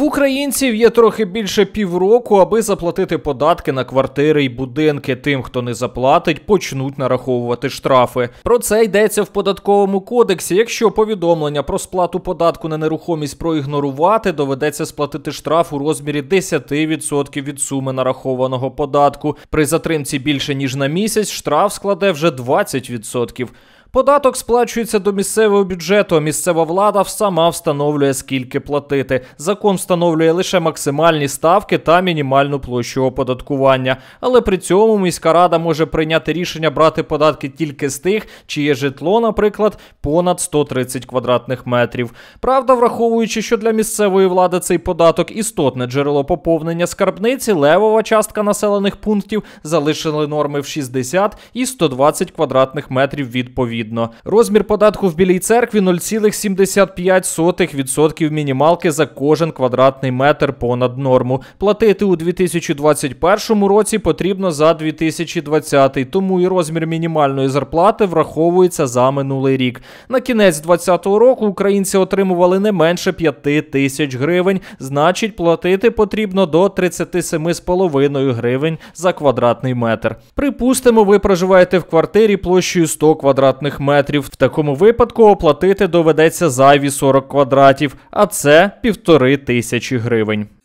українців є трохи більше півроку, аби заплатити податки на квартири й будинки. Тим, хто не заплатить, почнуть нараховувати штрафи. Про це йдеться в податковому кодексі. Якщо повідомлення про сплату податку на нерухомість проігнорувати, доведеться сплатити штраф у розмірі 10% від суми нарахованого податку. При затримці більше ніж на місяць штраф складе вже 20%. Податок сплачується до місцевого бюджету. Місцева влада сама встановлює скільки платити. Закон встановлює лише максимальні ставки та мінімальну площу оподаткування. Але при цьому міська рада може прийняти рішення брати податки тільки з тих, чиє житло, наприклад, понад 130 квадратних метрів. Правда, враховуючи, що для місцевої влади цей податок істотне джерело поповнення скарбниці, левова частка населених пунктів залишили норми в 60 і 120 квадратних метрів від повітря відповідно. Розмір податку в білій церкві 0,75% мінімалки за кожен квадратний метр понад норму. Платити у 2021 році потрібно за 2020, тому і розмір мінімальної зарплати враховується за минулий рік. На кінець 2020 року українці отримували не менше 5 тисяч гривень, значить, платити потрібно до 37,5 гривень за квадратний метр. Припустимо, ви проживаєте в квартирі площею 100 квадратних квадратних метрів. В такому випадку оплатити доведеться зайві 40 квадратів, а це півтори тисячі гривень.